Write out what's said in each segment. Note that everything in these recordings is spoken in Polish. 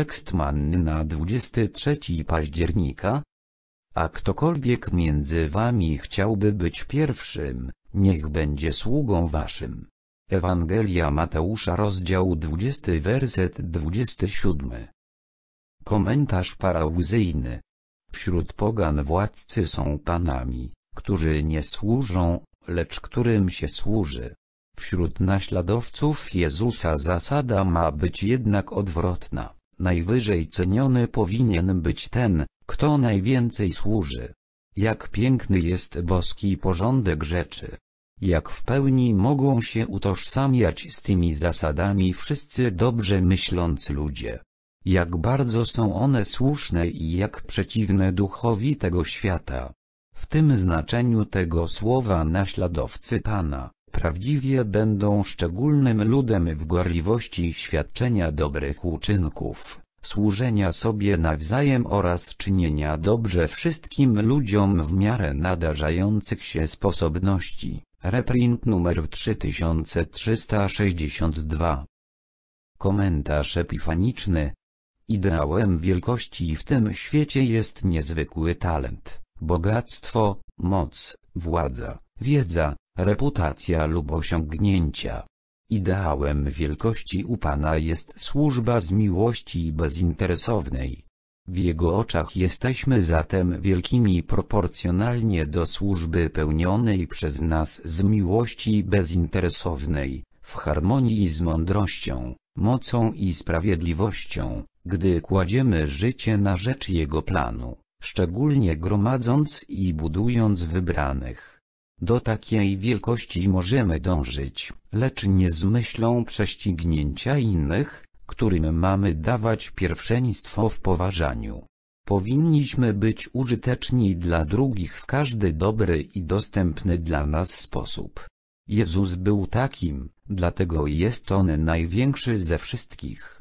Tekst na 23 października. A ktokolwiek między wami chciałby być pierwszym, niech będzie sługą waszym. Ewangelia Mateusza rozdział 20 werset 27. Komentarz parałzyjny. Wśród pogan władcy są panami, którzy nie służą, lecz którym się służy. Wśród naśladowców Jezusa zasada ma być jednak odwrotna. Najwyżej ceniony powinien być ten, kto najwięcej służy. Jak piękny jest boski porządek rzeczy. Jak w pełni mogą się utożsamiać z tymi zasadami wszyscy dobrze myślący ludzie. Jak bardzo są one słuszne i jak przeciwne duchowi tego świata. W tym znaczeniu tego słowa naśladowcy Pana prawdziwie będą szczególnym ludem w gorliwości świadczenia dobrych uczynków, służenia sobie nawzajem oraz czynienia dobrze wszystkim ludziom w miarę nadarzających się sposobności. Reprint numer 3362 Komentarz epifaniczny Ideałem wielkości w tym świecie jest niezwykły talent, bogactwo, moc, władza, wiedza, reputacja lub osiągnięcia. Ideałem wielkości u Pana jest służba z miłości bezinteresownej. W Jego oczach jesteśmy zatem wielkimi proporcjonalnie do służby pełnionej przez nas z miłości bezinteresownej, w harmonii z mądrością, mocą i sprawiedliwością, gdy kładziemy życie na rzecz Jego planu szczególnie gromadząc i budując wybranych. Do takiej wielkości możemy dążyć, lecz nie z myślą prześcignięcia innych, którym mamy dawać pierwszeństwo w poważaniu. Powinniśmy być użyteczni dla drugich w każdy dobry i dostępny dla nas sposób. Jezus był takim, dlatego jest on największy ze wszystkich.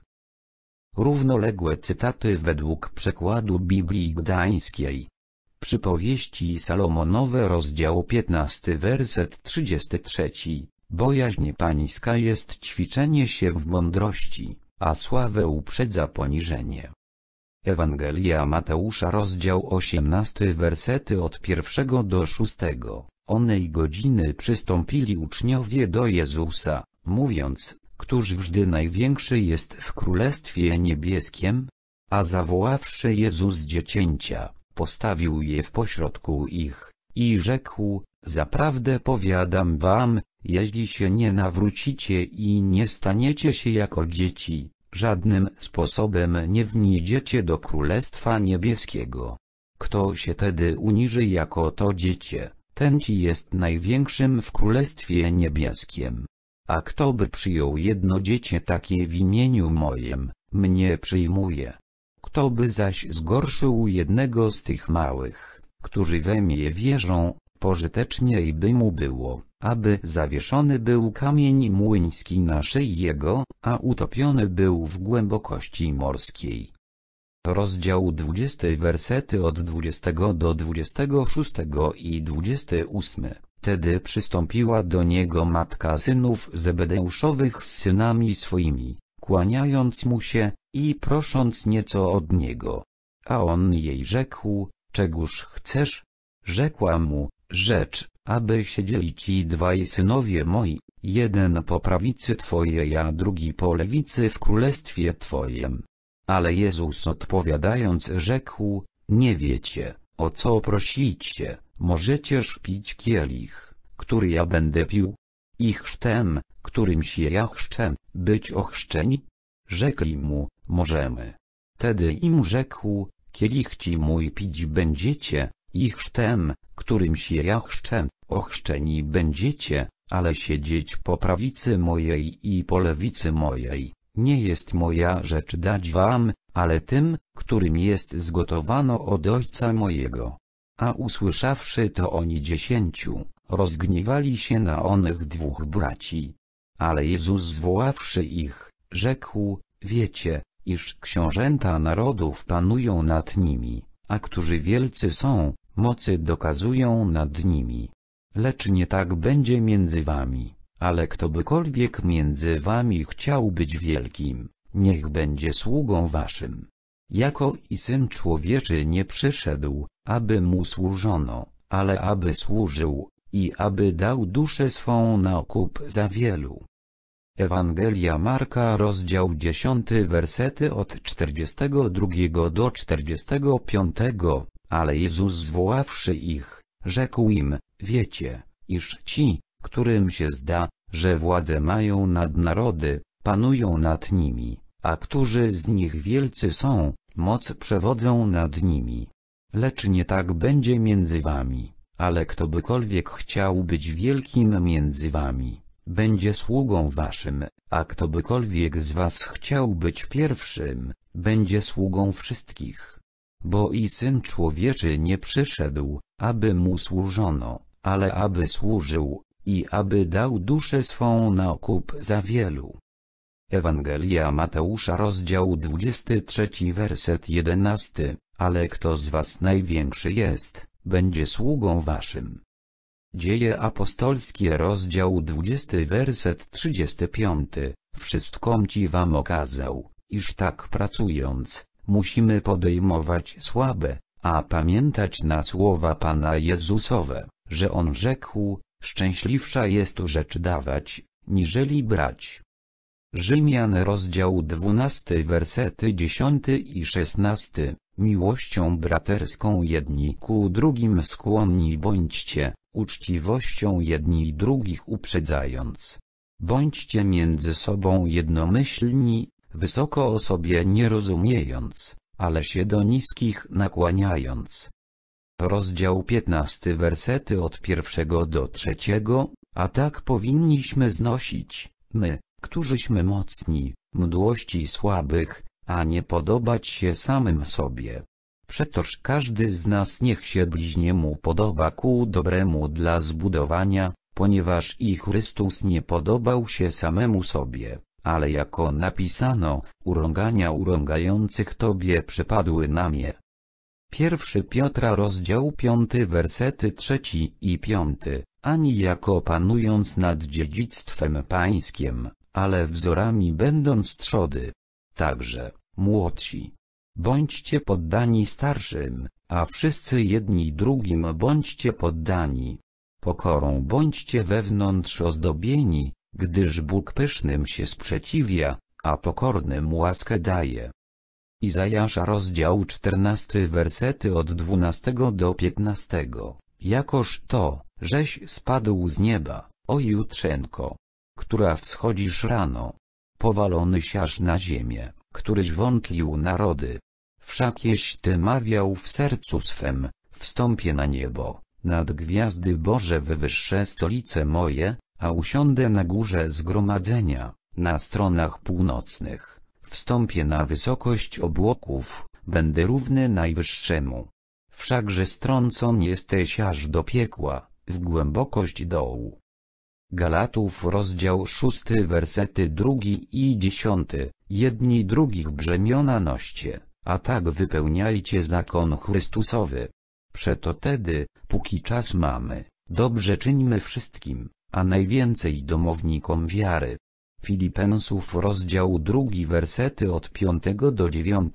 Równoległe cytaty według przekładu Biblii Gdańskiej. Przypowieści Salomonowe rozdział 15 werset 33. Bojaźń pańska jest ćwiczenie się w mądrości, a sławę uprzedza poniżenie. Ewangelia Mateusza rozdział 18 wersety od pierwszego do szóstego. Onej godziny przystąpili uczniowie do Jezusa, mówiąc, któż wżdy największy jest w Królestwie Niebieskiem? A zawoławszy Jezus dziecięcia, postawił je w pośrodku ich, i rzekł, Zaprawdę powiadam wam, jeśli się nie nawrócicie i nie staniecie się jako dzieci, żadnym sposobem nie wnijdziecie do Królestwa Niebieskiego. Kto się tedy uniży jako to dziecię, ten ci jest największym w Królestwie Niebieskim. A kto by przyjął jedno dziecię takie w imieniu mojem, mnie przyjmuje. Kto by zaś zgorszył jednego z tych małych, którzy we mnie wierzą, pożyteczniej by mu było, aby zawieszony był kamień młyński na szyi jego, a utopiony był w głębokości morskiej. Rozdział 20 wersety od 20 do 26 i 28 Tedy przystąpiła do niego matka synów Zebedeuszowych z synami swoimi, kłaniając mu się, i prosząc nieco od niego. A on jej rzekł, czegóż chcesz? Rzekła mu, rzecz, aby siedzieli ci dwaj synowie moi, jeden po prawicy twojej, a drugi po lewicy w królestwie twojem. Ale Jezus odpowiadając rzekł, nie wiecie, o co prosicie możecie szpić kielich, który ja będę pił. Ich chrztem, którym się ja chrzczę, być ochrzczeni? Rzekli mu, możemy. Tedy im rzekł, kielich ci mój pić będziecie, ich chrztem, którym się ja chrzczę, ochrzczeni będziecie, ale siedzieć po prawicy mojej i po lewicy mojej, nie jest moja rzecz dać wam, ale tym, którym jest zgotowano od ojca mojego. A usłyszawszy to oni dziesięciu, rozgniewali się na onych dwóch braci. Ale Jezus zwoławszy ich, rzekł, wiecie, iż książęta narodów panują nad nimi, a którzy wielcy są, mocy dokazują nad nimi. Lecz nie tak będzie między wami, ale kto bykolwiek między wami chciał być wielkim, niech będzie sługą waszym. Jako i Syn Człowieczy nie przyszedł, aby mu służono, ale aby służył, i aby dał duszę swą na okup za wielu. Ewangelia Marka rozdział 10 wersety od 42 do 45, ale Jezus zwoławszy ich, rzekł im, wiecie, iż ci, którym się zda, że władzę mają nad narody, panują nad nimi, a którzy z nich wielcy są, moc przewodzą nad nimi lecz nie tak będzie między wami, ale kto bykolwiek chciał być wielkim między wami, będzie sługą waszym, a kto bykolwiek z was chciał być pierwszym, będzie sługą wszystkich. Bo i Syn Człowieczy nie przyszedł, aby mu służono, ale aby służył, i aby dał duszę swą na okup za wielu. Ewangelia Mateusza rozdział 23 werset 11 ale kto z was największy jest, będzie sługą waszym. Dzieje apostolskie rozdział 20 werset 35, wszystkom ci wam okazał, iż tak pracując, musimy podejmować słabe, a pamiętać na słowa Pana Jezusowe, że On rzekł, szczęśliwsza jest rzecz dawać, niżeli brać. Rzymian rozdział 12 wersety 10 i 16 miłością braterską jedni ku drugim skłonni bądźcie, uczciwością jedni drugich uprzedzając. Bądźcie między sobą jednomyślni, wysoko o sobie nie rozumiejąc, ale się do niskich nakłaniając. Rozdział 15 wersety od pierwszego do trzeciego, a tak powinniśmy znosić, my, którzyśmy mocni, mdłości słabych, a nie podobać się samym sobie. Przetoż każdy z nas niech się bliźniemu podoba ku dobremu dla zbudowania, ponieważ i Chrystus nie podobał się samemu sobie, ale jako napisano, urągania urągających Tobie przypadły na mnie. 1 Piotra rozdział 5 wersety 3 i 5, ani jako panując nad dziedzictwem pańskiem, ale wzorami będąc trzody. Także, młodsi. Bądźcie poddani starszym, a wszyscy jedni drugim bądźcie poddani. Pokorą bądźcie wewnątrz ozdobieni, gdyż Bóg pysznym się sprzeciwia, a pokornym łaskę daje. Izajasza rozdział 14 wersety od 12 do 15. Jakoż to, żeś spadł z nieba, o jutrzenko, która wschodzisz rano, powalony siarz na ziemię, któryś wątlił narody. Wszak jeś ty mawiał w sercu swem, wstąpię na niebo, nad gwiazdy Boże wywyższe, stolice moje, a usiądę na górze zgromadzenia, na stronach północnych, wstąpię na wysokość obłoków, będę równy najwyższemu. Wszakże strącon jesteś aż do piekła, w głębokość dołu Galatów rozdział 6 wersety 2 i 10, jedni drugich brzemiona noście, a tak wypełniajcie zakon Chrystusowy. Przeto tedy, póki czas mamy, dobrze czyńmy wszystkim, a najwięcej domownikom wiary. Filipensów rozdział 2 wersety od 5 do 9,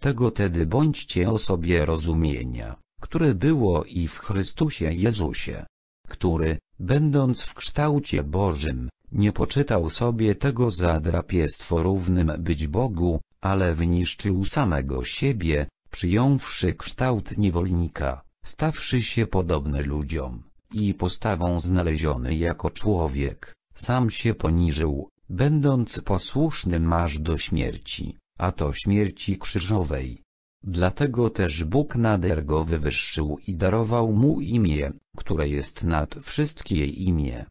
tego tedy bądźcie o sobie rozumienia, które było i w Chrystusie Jezusie który, będąc w kształcie Bożym, nie poczytał sobie tego za drapiestwo równym być Bogu, ale wyniszczył samego siebie, przyjąwszy kształt niewolnika, stawszy się podobny ludziom, i postawą znaleziony jako człowiek, sam się poniżył, będąc posłusznym aż do śmierci, a to śmierci krzyżowej. Dlatego też Bóg nader go wywyższył i darował mu imię, które jest nad wszystkie imię.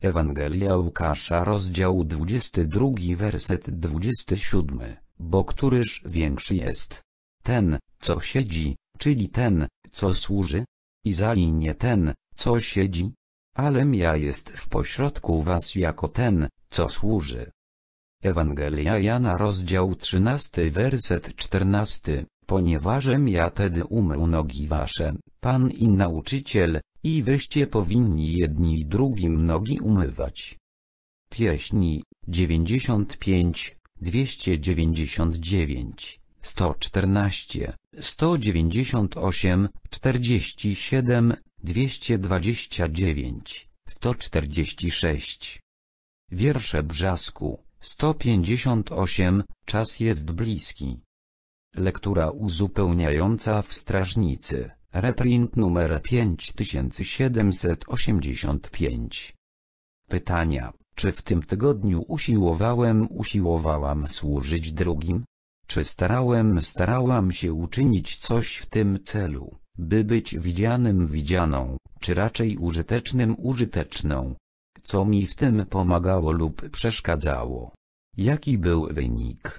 Ewangelia Łukasza rozdział 22 werset 27, bo któryż większy jest? Ten, co siedzi, czyli ten, co służy? i zali nie ten, co siedzi? Alem ja jest w pośrodku was jako ten, co służy. Ewangelia Jana rozdział 13 werset 14 Ponieważem ja tedy umył nogi wasze, Pan i nauczyciel, i wyście powinni jedni drugim nogi umywać. Pieśni 95, 299, 114, 198, 47, 229, 146. Wiersze Brzasku, 158, czas jest bliski. Lektura uzupełniająca w strażnicy. Reprint numer 5785. Pytania. Czy w tym tygodniu usiłowałem usiłowałam służyć drugim? Czy starałem starałam się uczynić coś w tym celu, by być widzianym widzianą, czy raczej użytecznym użyteczną? Co mi w tym pomagało lub przeszkadzało? Jaki był wynik?